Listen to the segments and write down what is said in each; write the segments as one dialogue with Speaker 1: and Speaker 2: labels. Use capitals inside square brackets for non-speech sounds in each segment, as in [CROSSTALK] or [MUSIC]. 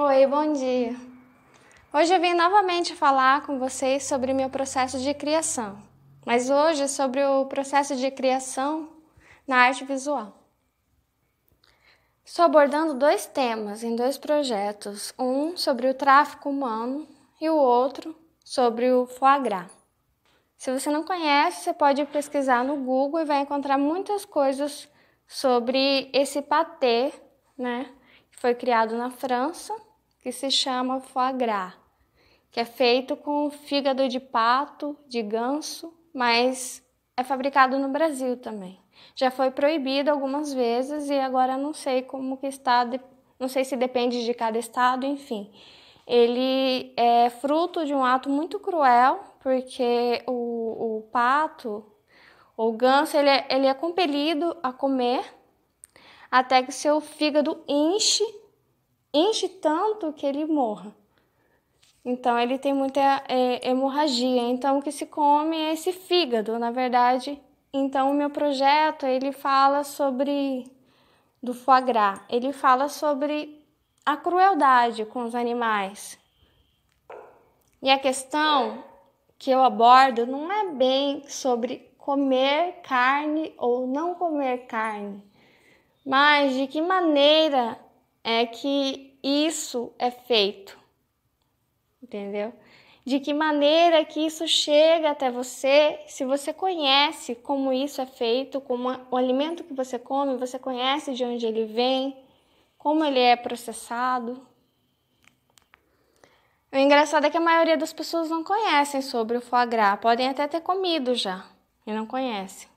Speaker 1: Oi, bom dia. Hoje eu vim novamente falar com vocês sobre meu processo de criação, mas hoje é sobre o processo de criação na arte visual. Estou abordando dois temas em dois projetos, um sobre o tráfico humano e o outro sobre o foie gras. Se você não conhece, você pode pesquisar no Google e vai encontrar muitas coisas sobre esse patê, né, que foi criado na França que se chama foie gras, que é feito com fígado de pato, de ganso, mas é fabricado no Brasil também. Já foi proibido algumas vezes e agora não sei como que está, não sei se depende de cada estado, enfim. Ele é fruto de um ato muito cruel, porque o, o pato, o ganso, ele é, ele é compelido a comer até que seu fígado enche enche tanto que ele morra. Então ele tem muita é, hemorragia. Então o que se come é esse fígado, na verdade. Então o meu projeto ele fala sobre do foie gras. Ele fala sobre a crueldade com os animais. E a questão que eu abordo não é bem sobre comer carne ou não comer carne, mas de que maneira é que isso é feito. Entendeu? De que maneira que isso chega até você, se você conhece como isso é feito, como o alimento que você come, você conhece de onde ele vem, como ele é processado. O engraçado é que a maioria das pessoas não conhecem sobre o foie gras, podem até ter comido já e não conhecem.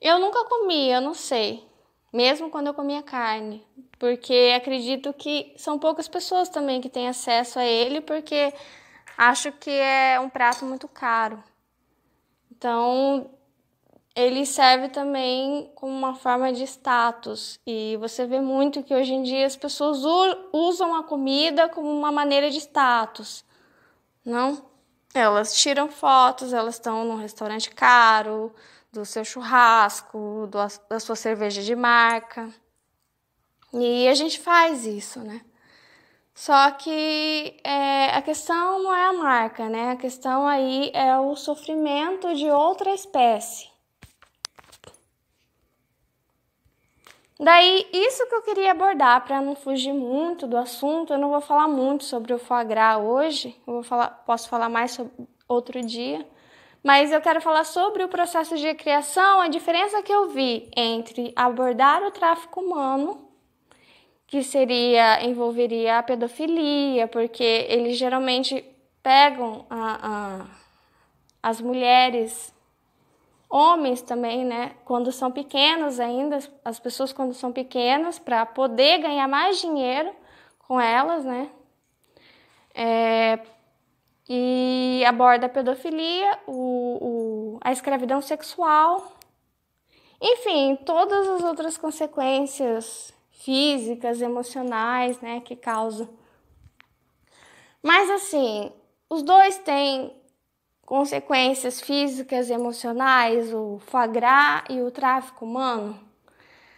Speaker 1: Eu nunca comi, eu não sei mesmo quando eu comia carne, porque acredito que são poucas pessoas também que têm acesso a ele, porque acho que é um prato muito caro. Então, ele serve também como uma forma de status. E você vê muito que hoje em dia as pessoas usam a comida como uma maneira de status, não? Elas tiram fotos, elas estão num restaurante caro, do seu churrasco, do, da sua cerveja de marca. E a gente faz isso, né? Só que é, a questão não é a marca, né? A questão aí é o sofrimento de outra espécie. Daí, isso que eu queria abordar para não fugir muito do assunto, eu não vou falar muito sobre o foie gras hoje, eu vou falar, posso falar mais sobre outro dia mas eu quero falar sobre o processo de criação, a diferença que eu vi entre abordar o tráfico humano, que seria envolveria a pedofilia, porque eles geralmente pegam a, a, as mulheres, homens também, né? Quando são pequenos ainda, as pessoas quando são pequenas, para poder ganhar mais dinheiro com elas, né? É, e aborda a pedofilia, o, o, a escravidão sexual, enfim, todas as outras consequências físicas, emocionais, né, que causa. Mas assim, os dois têm consequências físicas, emocionais, o flagrar e o tráfico humano,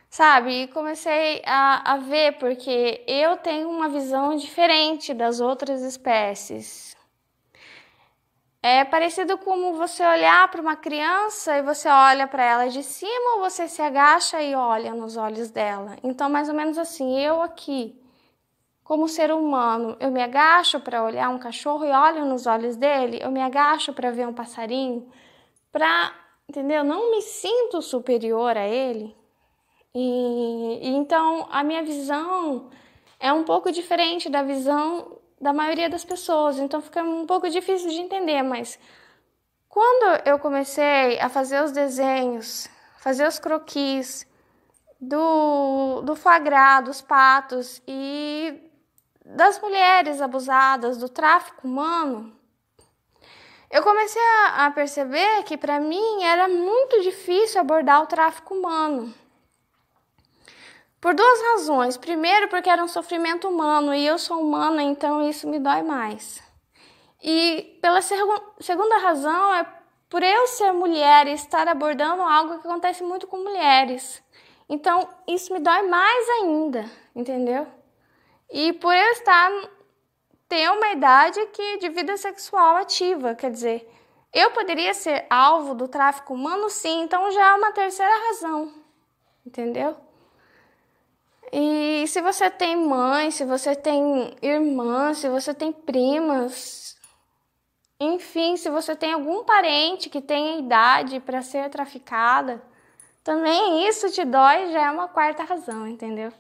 Speaker 1: sabe? E comecei a, a ver porque eu tenho uma visão diferente das outras espécies. É parecido como você olhar para uma criança e você olha para ela de cima ou você se agacha e olha nos olhos dela. Então, mais ou menos assim, eu aqui, como ser humano, eu me agacho para olhar um cachorro e olho nos olhos dele, eu me agacho para ver um passarinho, para, entendeu? Não me sinto superior a ele. E, e então a minha visão é um pouco diferente da visão da maioria das pessoas, então fica um pouco difícil de entender, mas quando eu comecei a fazer os desenhos, fazer os croquis do, do flagrado, dos patos e das mulheres abusadas, do tráfico humano, eu comecei a, perceber que para mim era muito difícil abordar o tráfico humano. Por duas razões. Primeiro, porque era um sofrimento humano e eu sou humana, então isso me dói mais. E pela segunda razão é por eu ser mulher e estar abordando algo que acontece muito com mulheres. Então isso me dói mais ainda, entendeu? E por eu estar ter uma idade que de vida sexual ativa, quer dizer, eu poderia ser alvo do tráfico humano, sim. Então já é uma terceira razão, entendeu? E se você tem mãe, se você tem irmã, se você tem primas, enfim, se você tem algum parente que tenha idade para ser traficada, também isso te dói já é uma quarta razão, entendeu?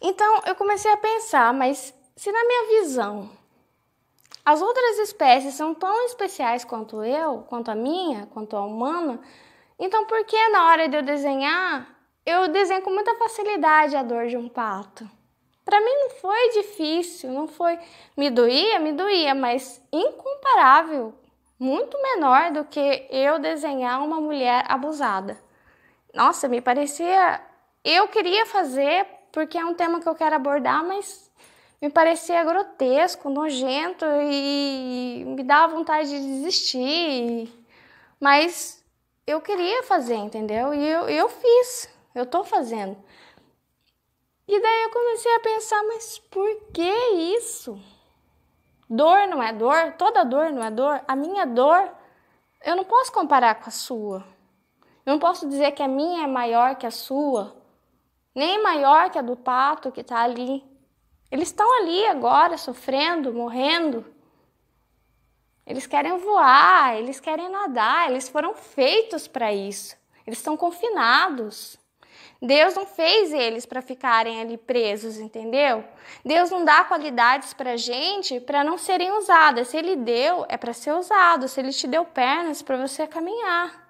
Speaker 1: Então eu comecei a pensar, mas se na minha visão as outras espécies são tão especiais quanto eu, quanto a minha, quanto a humana, então por que na hora de eu desenhar eu desenho com muita facilidade a dor de um pato. Para mim não foi difícil, não foi. Me doía, me doía, mas incomparável, muito menor do que eu desenhar uma mulher abusada. Nossa, me parecia. Eu queria fazer porque é um tema que eu quero abordar, mas me parecia grotesco, nojento e me dava vontade de desistir. Mas eu queria fazer, entendeu? E eu, eu fiz eu tô fazendo. E daí eu comecei a pensar, mas por que isso? Dor não é dor? Toda dor não é dor? A minha dor, eu não posso comparar com a sua. Eu não posso dizer que a minha é maior que a sua, nem maior que a do pato que tá ali. Eles estão ali agora, sofrendo, morrendo. Eles querem voar, eles querem nadar, eles foram feitos para isso. Eles estão confinados. Deus não fez eles para ficarem ali presos, entendeu? Deus não dá qualidades para gente para não serem usadas. Se Ele deu, é para ser usado. Se Ele te deu pernas, é para você caminhar.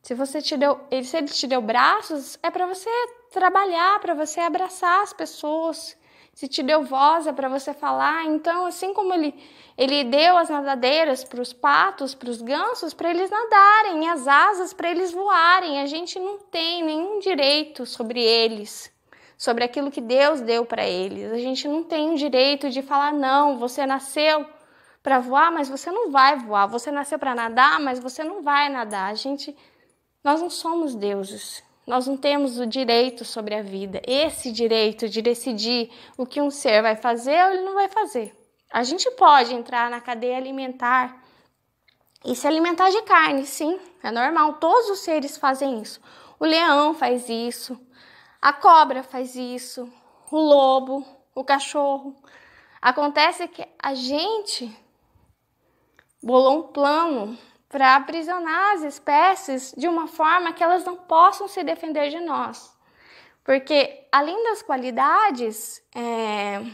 Speaker 1: Se você te deu, se Ele te deu braços, é para você trabalhar, para você abraçar as pessoas se te deu voz é para você falar. Então, assim como ele, ele deu as nadadeiras para os patos, para os gansos, para eles nadarem, e as asas para eles voarem, a gente não tem nenhum direito sobre eles, sobre aquilo que Deus deu para eles. A gente não tem o direito de falar, não, você nasceu para voar, mas você não vai voar. Você nasceu para nadar, mas você não vai nadar. A gente, nós não somos deuses. Nós não temos o direito sobre a vida, esse direito de decidir o que um ser vai fazer ou ele não vai fazer. A gente pode entrar na cadeia alimentar e se alimentar de carne, sim, é normal, todos os seres fazem isso. O leão faz isso, a cobra faz isso, o lobo, o cachorro. Acontece que a gente bolou um plano para aprisionar as espécies de uma forma que elas não possam se defender de nós. Porque, além das qualidades é,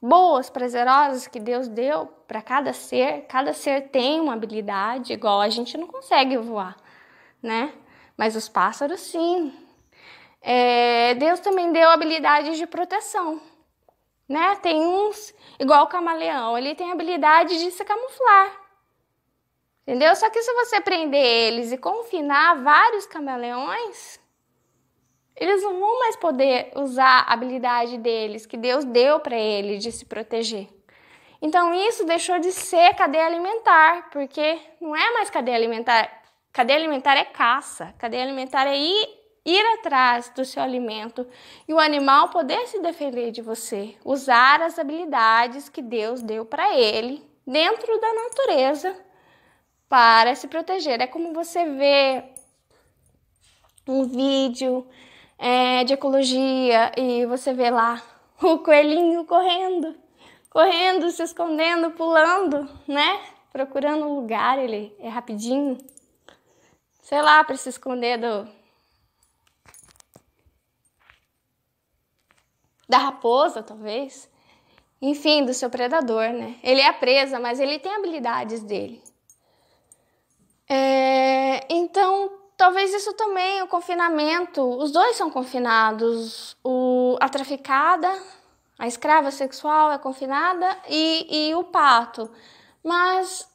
Speaker 1: boas, prazerosas que Deus deu para cada ser, cada ser tem uma habilidade, igual a gente não consegue voar, né? Mas os pássaros, sim. É, Deus também deu habilidades de proteção, né? Tem uns, igual o camaleão, ele tem habilidade de se camuflar. Entendeu? Só que se você prender eles e confinar vários camaleões, eles não vão mais poder usar a habilidade deles que Deus deu para eles de se proteger. Então isso deixou de ser cadeia alimentar, porque não é mais cadeia alimentar. Cadeia alimentar é caça, cadeia alimentar é ir, ir atrás do seu alimento e o animal poder se defender de você, usar as habilidades que Deus deu para ele dentro da natureza para se proteger. É como você vê um vídeo é, de ecologia e você vê lá o coelhinho correndo, correndo, se escondendo, pulando, né? Procurando um lugar, ele é rapidinho. Sei lá, para se esconder do. Da raposa, talvez. Enfim, do seu predador, né? Ele é a presa, mas ele tem habilidades dele. É, então, talvez isso também, o confinamento, os dois são confinados. O, a traficada, a escrava sexual é confinada e, e o pato. Mas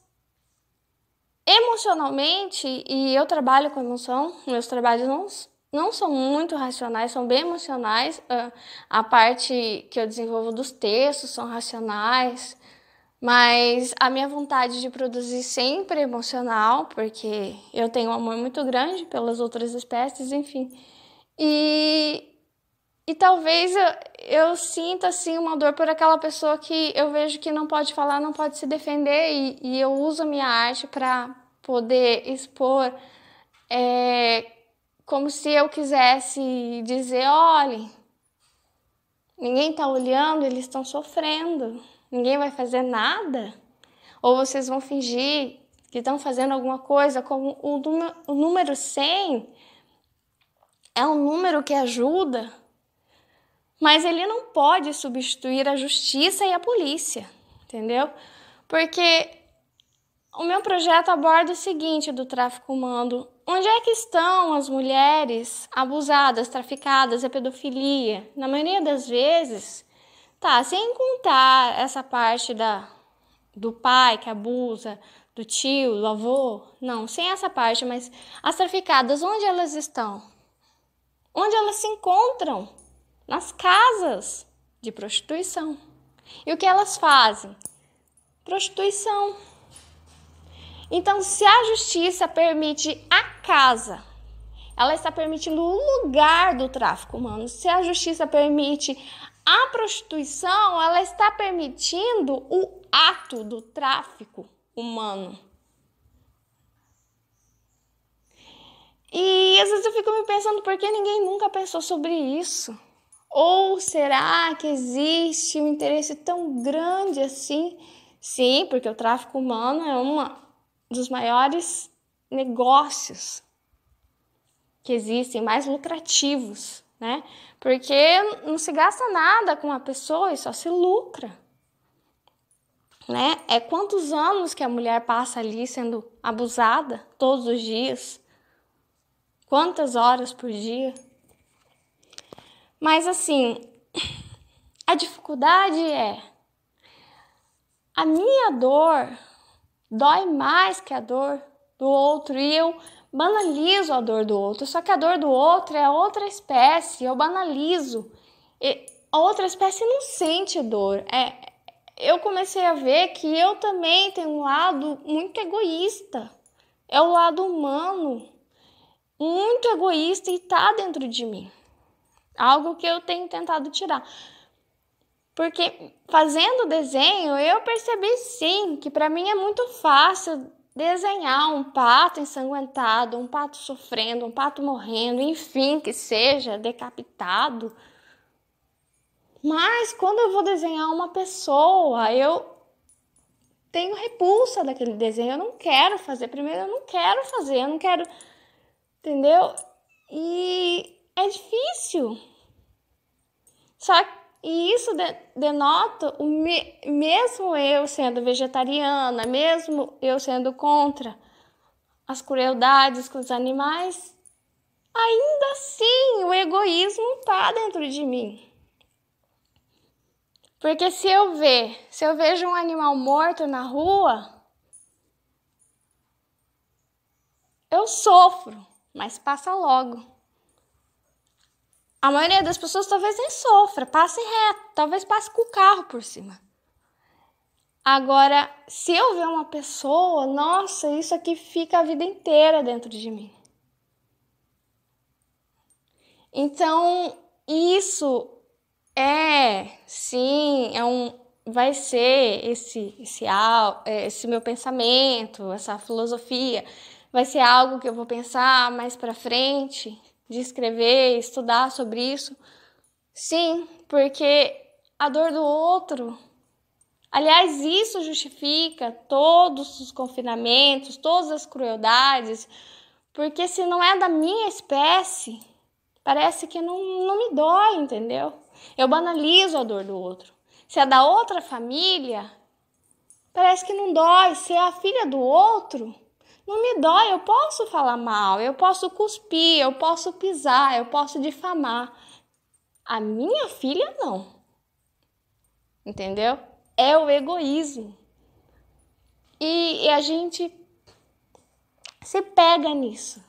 Speaker 1: emocionalmente, e eu trabalho com emoção, meus trabalhos não, não são muito racionais, são bem emocionais. Ah, a parte que eu desenvolvo dos textos são racionais. Mas a minha vontade de produzir sempre é emocional, porque eu tenho um amor muito grande pelas outras espécies, enfim. E, e talvez eu, eu sinta assim uma dor por aquela pessoa que eu vejo que não pode falar, não pode se defender, e, e eu uso a minha arte para poder expor. É, como se eu quisesse dizer: olhe ninguém está olhando, eles estão sofrendo ninguém vai fazer nada? Ou vocês vão fingir que estão fazendo alguma coisa, como o, número, o número 100 é um número que ajuda, mas ele não pode substituir a justiça e a polícia, entendeu? Porque o meu projeto aborda o seguinte do tráfico humano: onde é que estão as mulheres abusadas, traficadas, a pedofilia? Na maioria das vezes, sem contar essa parte da do pai que abusa, do tio, do avô, não, sem essa parte, mas as traficadas, onde elas estão? Onde elas se encontram? Nas casas de prostituição. E o que elas fazem? Prostituição. Então, se a justiça permite a casa, ela está permitindo o lugar do tráfico humano. Se a justiça permite a prostituição, ela está permitindo o ato do tráfico humano. E às vezes eu fico me pensando por que ninguém nunca pensou sobre isso. Ou será que existe um interesse tão grande assim? Sim, porque o tráfico humano é um dos maiores negócios que existem, mais lucrativos né? Porque não se gasta nada com a pessoa e só se lucra. Né? É quantos anos que a mulher passa ali sendo abusada todos os dias? Quantas horas por dia? Mas assim, a dificuldade é a minha dor dói mais que a dor do outro e eu banalizo a dor do outro, só que a dor do outro é outra espécie, eu banalizo. E a outra espécie não sente dor. É, eu comecei a ver que eu também tenho um lado muito egoísta. É o lado humano, muito egoísta e tá dentro de mim. Algo que eu tenho tentado tirar. Porque fazendo o desenho, eu percebi sim que para mim é muito fácil desenhar um pato ensanguentado, um pato sofrendo, um pato morrendo, enfim, que seja decapitado. Mas quando eu vou desenhar uma pessoa, eu tenho repulsa daquele desenho, eu não quero fazer. Primeiro, eu não quero fazer, eu não quero. Entendeu? E é difícil. Só e isso de, denota o me, mesmo eu sendo vegetariana, mesmo eu sendo contra as crueldades com os animais, ainda assim o egoísmo está dentro de mim. Porque se eu ver, se eu vejo um animal morto na rua, eu sofro, mas passa logo. A maioria das pessoas talvez nem sofra, passe reto, talvez passe com o carro por cima. Agora, se eu ver uma pessoa, nossa, isso aqui fica a vida inteira dentro de mim. Então, isso é, sim, é um, vai ser esse, esse, é, esse meu pensamento, essa filosofia, vai ser algo que eu vou pensar mais para frente, de escrever, estudar sobre isso. Sim, porque a dor do outro. Aliás, isso justifica todos os confinamentos, todas as crueldades, porque se não é da minha espécie, parece que não, não me dói, entendeu? Eu banalizo a dor do outro. Se é da outra família, parece que não dói. Se é a filha do outro, não me dói, eu posso falar mal, eu posso cuspir, eu posso pisar, eu posso difamar. A minha filha não. Entendeu? É o egoísmo. E, e a gente se pega nisso.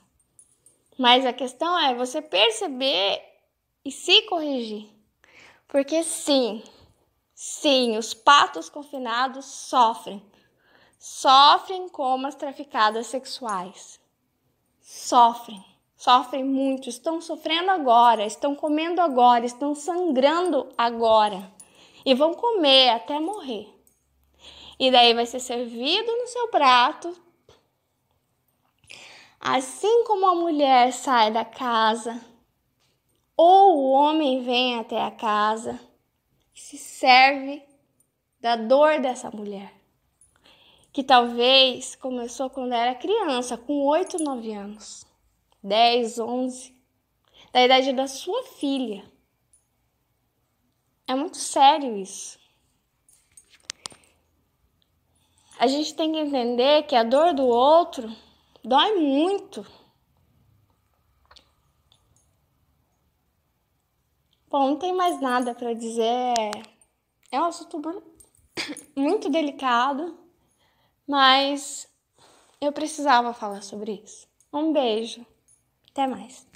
Speaker 1: Mas a questão é você perceber e se corrigir. Porque sim, sim, os patos confinados sofrem sofrem como as traficadas sexuais. Sofrem, sofrem muito, estão sofrendo agora, estão comendo agora, estão sangrando agora e vão comer até morrer. E daí vai ser servido no seu prato. Assim como a mulher sai da casa, ou o homem vem até a casa e se serve da dor dessa mulher que talvez começou quando era criança, com 8, 9 anos, 10, 11, da idade da sua filha. É muito sério isso. A gente tem que entender que a dor do outro dói muito. Bom, não tem mais nada para dizer. É, é um assunto [COUGHS] muito delicado. Mas eu precisava falar sobre isso. Um beijo. Até mais.